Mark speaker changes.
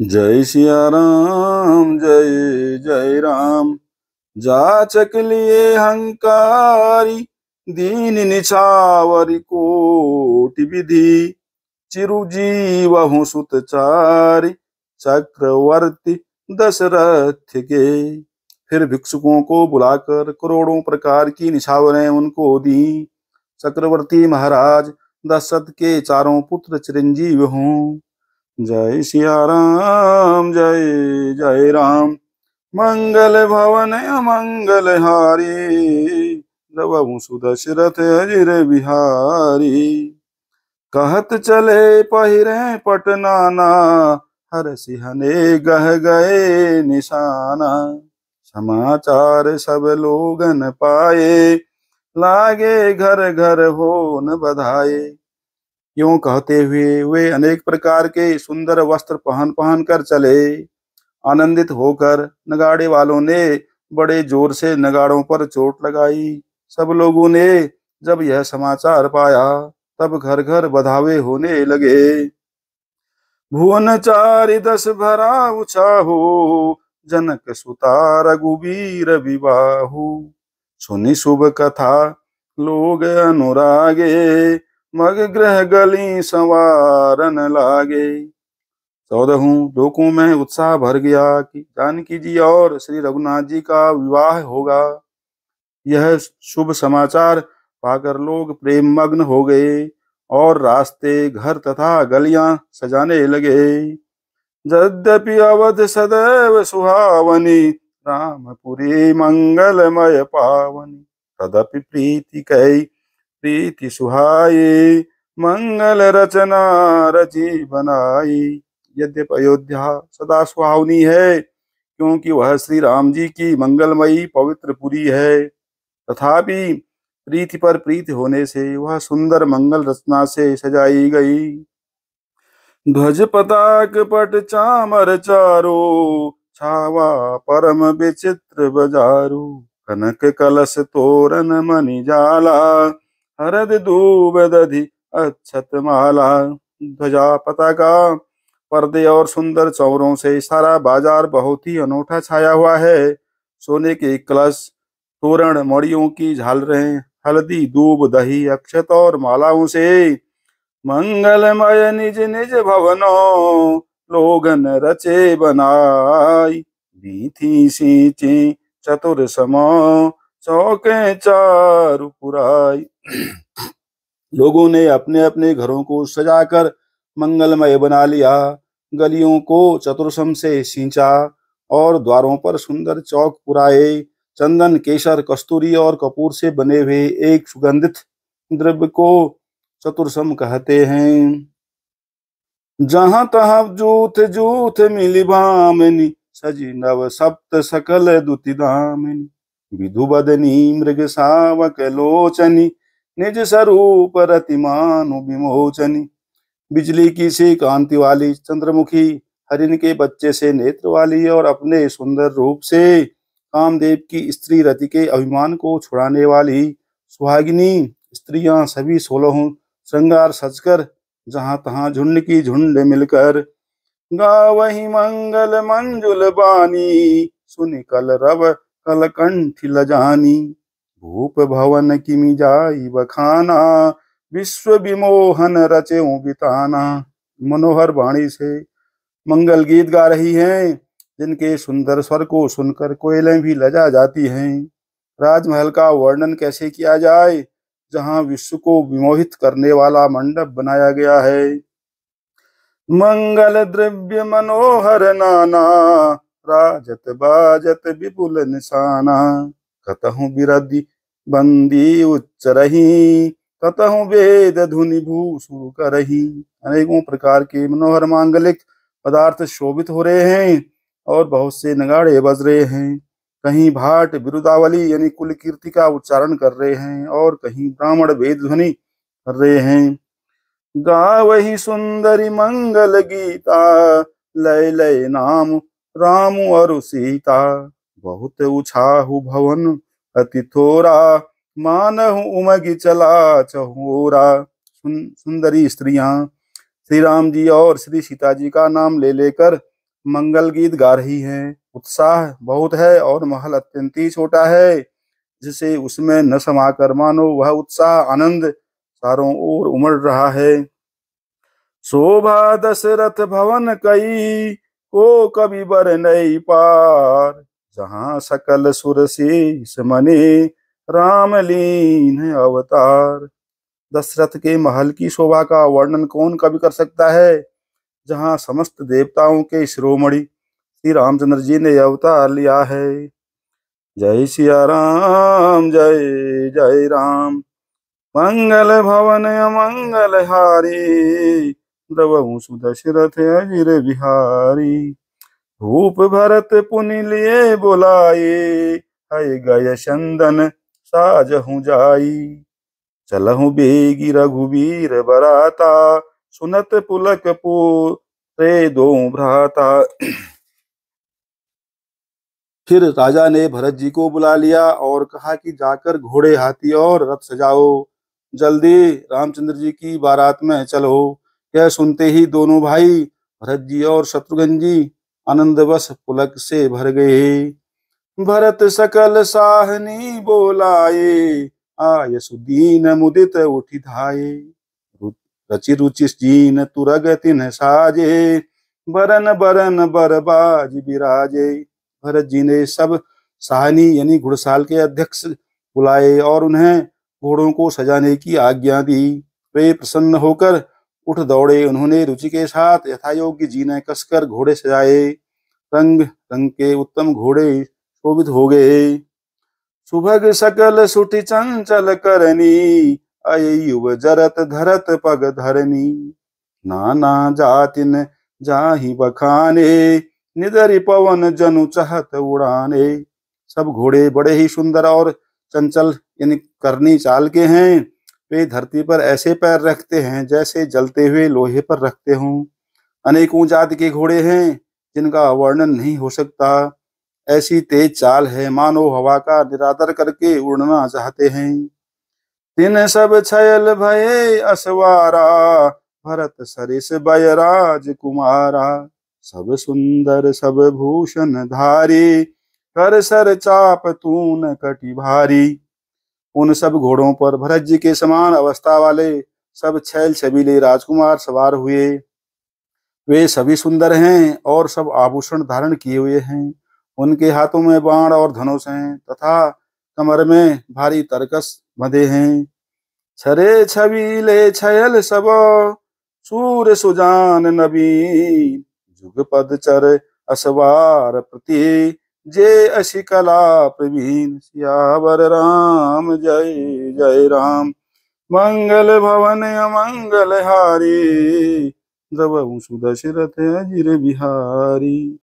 Speaker 1: जय सिया राम जय जय राम चक लिए हंकारी दीन निछावरी कोटि विधि चिरुजीव हूँ सुतचारी चक्रवर्ती दशरथ के फिर भिक्षुकों को बुलाकर करोड़ों प्रकार की निछावरें उनको दी चक्रवर्ती महाराज दशरथ के चारों पुत्र चिरंजीव हूँ जय सिया राम जय जय राम मंगल भवन अमंगल हारी रबु सुदशरथ अजिर बिहारी कहत चले पहिरे पटनाना हर सिहने गह गए निशाना समाचार सब लोगन पाए लागे घर घर होन बधाए यूं कहते हुए वे अनेक प्रकार के सुंदर वस्त्र पहन पहन कर चले आनंदित होकर नगाड़े वालों ने बड़े जोर से नगाड़ों पर चोट लगाई सब लोगों ने जब यह समाचार पाया तब घर घर बधावे होने लगे भुवन चार दस भरा हो जनक सुता रघुबीर विवाहु सुनी शुभ कथा लोग अनुरागे मग ग्रह गली संवारन लागे चौदहू लोकों में उत्साह भर गया कि जानकी जी और श्री रघुनाथ जी का विवाह होगा यह शुभ समाचार पाकर लोग प्रेम मग्न हो गए और रास्ते घर तथा गलियां सजाने लगे यद्यपि अवध सदैव सुहावनी रामपुरी मंगलमय पावनी तदपि प्रीति कई प्रीति सुहाई मंगल रचना रची बनाई यद्यप अयोध्या सदा सुहावनी है क्योंकि वह श्री राम जी की मंगलमयी पवित्र पुरी है तथापि प्रीति पर प्रीति होने से वह सुंदर मंगल रचना से सजाई गई ध्वज पताक पट चामर चारो छावा परम विचित्र बजारू कनक कलश तोरण मणि जाला हरद धूप दधि अक्षत माला ध्वजा पताका पर्दे और सुंदर चौरों से सारा बाजार बहुत ही अनोखा छाया हुआ है सोने के कलश तोरण मड़ियों की झालरें हल्दी दूब दही अक्षत और मालाओं से मंगलमय निज निज भवनों लोगन रचे बनाई बीथी सींची चतुर समा चौके चारु पुराई लोगों ने अपने अपने घरों को सजाकर मंगलमय बना लिया गलियों को चतुर्सम से सींचा और द्वारों पर सुंदर चौक पुराए चंदन केसर कस्तूरी और कपूर से बने हुए एक सुगंधित द्रव्य को चतुर्सम कहते हैं जहां तहा जूथ जूथ मिली भामिनी सजी नव सप्त सकल दुति दामिनी सावक लोचनी निज स्वरूप रतिमानु विमोचनी बिजली की सी कांति वाली चंद्रमुखी हरिन के बच्चे से नेत्र वाली और अपने सुंदर रूप से कामदेव की स्त्री रति के अभिमान को छुड़ाने वाली सुहागिनी स्त्रियां सभी सोलह श्रृंगार सजकर जहां तहां झुंड की झुंड मिलकर गावही मंगल मंजुल बानी सुनिकल रव कलकंठ लजानी भूप भवन किमी जाई बखाना विश्व विमोहन रचे बिताना मनोहर वाणी से मंगल गीत गा रही हैं जिनके सुंदर स्वर को सुनकर कोयलें भी लजा जाती हैं राजमहल का वर्णन कैसे किया जाए जहां विश्व को विमोहित करने वाला मंडप बनाया गया है मंगल द्रव्य मनोहर नाना राजत बाजत विपुल निशाना कतहु बिरदी बंदी उच्च रही कतहु वेद धुनि भूषु करही अनेकों प्रकार के मनोहर मांगलिक पदार्थ शोभित हो रहे हैं और बहुत से नगाड़े बज रहे हैं कहीं भाट बिरुदावली यानी कुल कीर्ति का उच्चारण कर रहे हैं और कहीं ब्राह्मण वेद ध्वनि कर रहे हैं गावही सुंदरी मंगल गीता लय लय नाम राम और सीता बहुत उछाहु भवन अति थोरा मानहु उमगी चला चहोरा सुन, सुंदरी स्त्रिया श्री राम जी और श्री सीता जी का नाम ले लेकर मंगल गीत गा रही हैं उत्साह बहुत है और महल अत्यंत ही छोटा है जिसे उसमें न समा कर मानो वह उत्साह आनंद चारों ओर उमड़ रहा है शोभा दशरथ भवन कई को कभी बर नहीं पार जहां सकल सुर शीस मने राम लीन अवतार दशरथ के महल की शोभा का वर्णन कौन कभी कर सकता है जहां समस्त देवताओं के शिरोमणि श्री रामचंद्र जी ने अवतार लिया है जय सिया राम जय जय राम मंगल भवन मंगल हारी द्रवऊ सुदशरथ अहिर बिहारी भूप भरत पुनि लिए बोलाये हय गय चंदन साज हूँ जाई चलहु बेगी रघुबीर बराता सुनत पुलक पू रे दो भ्राता फिर राजा ने भरत जी को बुला लिया और कहा कि जाकर घोड़े हाथी और रथ सजाओ जल्दी रामचंद्र जी की बारात में चलो यह सुनते ही दोनों भाई भरत जी और शत्रुघ्न जी आनंदवश पुलक से भर गए भरत सकल साहनी बोलाए आय सुदीन मुदित उठि धाये रचि रुचि जीन तुरग तिन साजे बरन बरन बरबाज बिराजे भरत जी ने सब साहनी यानी घुड़साल के अध्यक्ष बुलाए और उन्हें घोड़ों को सजाने की आज्ञा दी वे प्रसन्न होकर उठ दौड़े उन्होंने रुचि के साथ यथायोग्य जीने कसकर घोड़े सजाए रंग रंग के उत्तम घोड़े शोभित हो गए सुभग सकल सुठी चंचल करनी अय युव जरत धरत पग धरनी नाना जातिन जाही बखाने निदरी पवन जनु चहत उड़ाने सब घोड़े बड़े ही सुंदर और चंचल यानी करनी चाल के हैं वे धरती पर ऐसे पैर रखते हैं जैसे जलते हुए लोहे पर रखते हों अनेकों जाति के घोड़े हैं जिनका वर्णन नहीं हो सकता ऐसी तेज चाल है मानो हवा का निरादर करके उड़ना चाहते हैं तीन सब छयल भय असवारा भरत सरिस बयराज कुमारा सब सुंदर सब भूषण धारी कर सर चाप तून कटिभारी भारी उन सब घोड़ों पर भरत जी के समान अवस्था वाले सब छैल छबीले राजकुमार सवार हुए वे सभी सुंदर हैं और सब आभूषण धारण किए हुए हैं उनके हाथों में बाण और धनुष हैं तथा कमर में भारी तरकस बधे हैं छरे छबीले छयल सब सूर सुजान नबी जुगपद चर असवार प्रति जे अशी कला प्रवीण सियावर राम जय जय राम मंगल भवन अमंगल हारी द्रवु सुदशरथ अजिर बिहारी